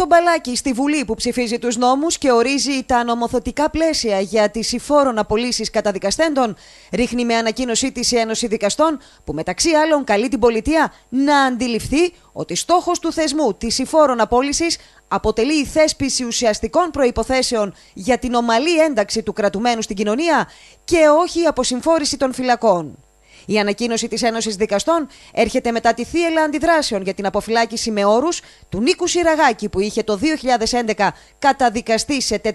Το μπαλάκι στη Βουλή που ψηφίζει τους νόμους και ορίζει τα νομοθετικά πλαίσια για τις υφόρων απολύσει καταδικαστέντων, ρίχνει με ανακοίνωσή της η Ένωση Δικαστών, που μεταξύ άλλων καλεί την πολιτεία να αντιληφθεί ότι στόχος του θεσμού της υφόρων απολύσεις αποτελεί η θέσπιση ουσιαστικών προϋποθέσεων για την ομαλή ένταξη του κρατουμένου στην κοινωνία και όχι η αποσυμφόρηση των φυλακών. Η ανακοίνωση της Ένωσης Δικαστών έρχεται μετά τη θύελα αντιδράσεων για την αποφυλάκηση με όρους του Νίκου Σιραγάκη, που είχε το 2011 καταδικαστεί σε 401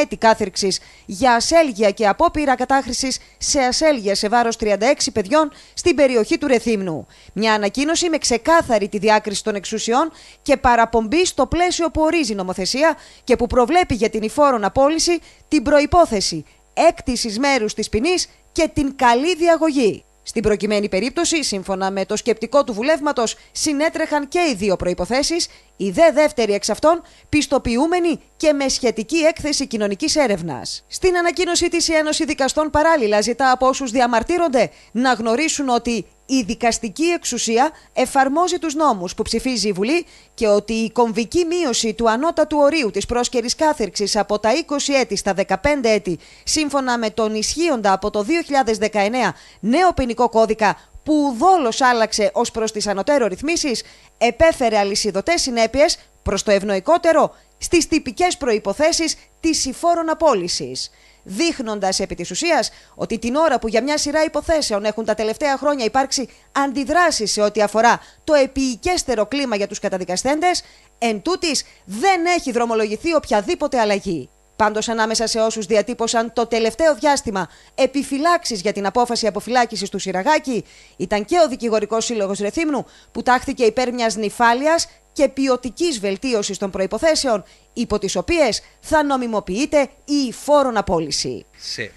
έτη κάθριξη για ασέλγια και απόπειρα κατάχρησης σε ασέλγια σε βάρος 36 παιδιών στην περιοχή του Ρεθύμνου. Μια ανακοίνωση με ξεκάθαρη τη διάκριση των εξουσιών και παραπομπή στο πλαίσιο που ορίζει η νομοθεσία και που προβλέπει για την υφόρον απόλυση την προπόθεση έκτηση μέρους της ποινής και την καλή διαγωγή. Στην προκειμένη περίπτωση, σύμφωνα με το σκεπτικό του βουλεύματος, συνέτρεχαν και οι δύο προποθέσει, η δε δεύτερη εξ αυτών πιστοποιούμενη και με σχετική έκθεση κοινωνικής έρευνας. Στην ανακοίνωσή της, η Ένωση Δικαστών παράλληλα ζητά από όσους διαμαρτύρονται να γνωρίσουν ότι η δικαστική εξουσία εφαρμόζει τους νόμους που ψηφίζει η Βουλή και ότι η κομβική μείωση του ανώτατου ορίου της πρόσκαιρης κάθερξης από τα 20 έτη στα 15 έτη σύμφωνα με τον ισχύοντα από το 2019 νέο ποινικό κώδικα που δόλος άλλαξε ως προς τις ανωτέρω ρυθμίσεις επέφερε αλυσιδωτές συνέπειες προς το ευνοϊκότερο στις τυπικές προϋποθέσεις της υφόρων απόλυσης. Δείχνοντας επί της ουσίας ότι την ώρα που για μια σειρά υποθέσεων έχουν τα τελευταία χρόνια υπάρξει αντιδράσεις σε ό,τι αφορά το επιοικέστερο κλίμα για τους καταδικαστέντες, εν δεν έχει δρομολογηθεί οποιαδήποτε αλλαγή. Πάντως, ανάμεσα σε όσους διατύπωσαν το τελευταίο διάστημα επιφυλάξεις για την απόφαση αποφυλάκησης του Σιραγάκη, ήταν και ο Δικηγορικός Σύλλογος Ρεθύμνου, που τάχθηκε υπέρ μιας νυφάλιας και ποιοτικής βελτίωσης των προποθέσεων, υπό τις οποίες θα νομιμοποιείται η φόρον απόλυση. Σε ε,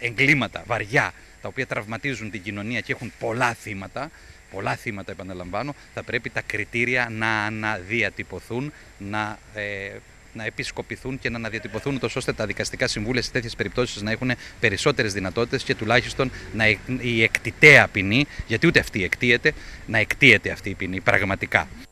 εγκλήματα βαριά, τα οποία τραυματίζουν την κοινωνία και έχουν πολλά θύματα, πολλά θύματα επαναλαμβάνω, θα πρέπει τα κριτήρια να αναδιατυπωθούν, να ε, να επισκοπηθούν και να αναδιατυπωθούν, ούτως ώστε τα δικαστικά συμβούλια σε τέτοιες περιπτώσεις να έχουν περισσότερες δυνατότητες και τουλάχιστον να η εκτιτέα ποινή, γιατί ούτε αυτή εκτίεται, να εκτίεται αυτή η ποινή πραγματικά.